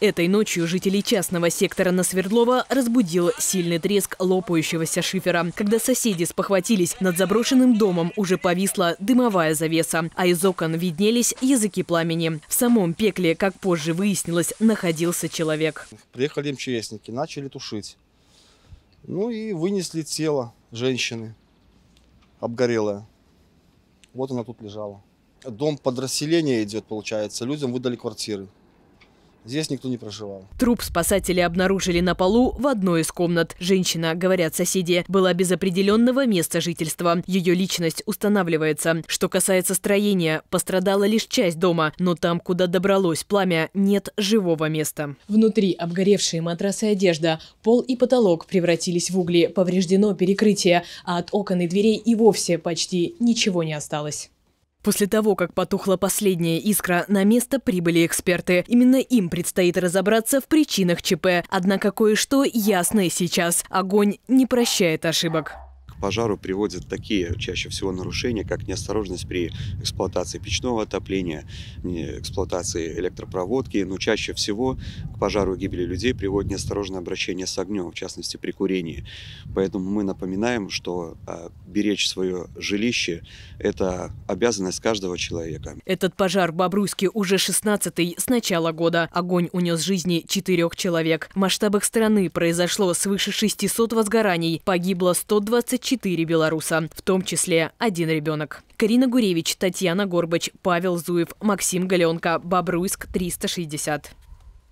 Этой ночью жителей частного сектора на Свердлова разбудил сильный треск лопающегося шифера. Когда соседи спохватились, над заброшенным домом уже повисла дымовая завеса, а из окон виднелись языки пламени. В самом пекле, как позже выяснилось, находился человек. Приехали МЧСники, начали тушить. Ну и вынесли тело женщины, обгорелое. Вот она тут лежала. Дом под расселение идет, получается. Людям выдали квартиры. Здесь никто не проживал. Труп спасатели обнаружили на полу в одной из комнат. Женщина, говорят соседи, была без определенного места жительства. Ее личность устанавливается. Что касается строения, пострадала лишь часть дома, но там, куда добралось пламя, нет живого места. Внутри обгоревшие матрасы и одежда. Пол и потолок превратились в угли, повреждено перекрытие, а от окон и дверей и вовсе почти ничего не осталось. После того, как потухла последняя искра, на место прибыли эксперты. Именно им предстоит разобраться в причинах ЧП. Однако кое-что ясное сейчас. Огонь не прощает ошибок пожару приводят такие чаще всего нарушения, как неосторожность при эксплуатации печного отопления, эксплуатации электропроводки, но ну, чаще всего к пожару и гибели людей приводит неосторожное обращение с огнем, в частности при курении. Поэтому мы напоминаем, что а, беречь свое жилище – это обязанность каждого человека. Этот пожар в Бобруйске уже 16-й с начала года. Огонь унес жизни четырех человек. В масштабах страны произошло свыше 600 возгораний, погибло 124 четыре белоруса, в том числе один ребенок. Карина Гуревич, Татьяна Горбач, Павел Зуев, Максим Галенко, Бобруйск, 360.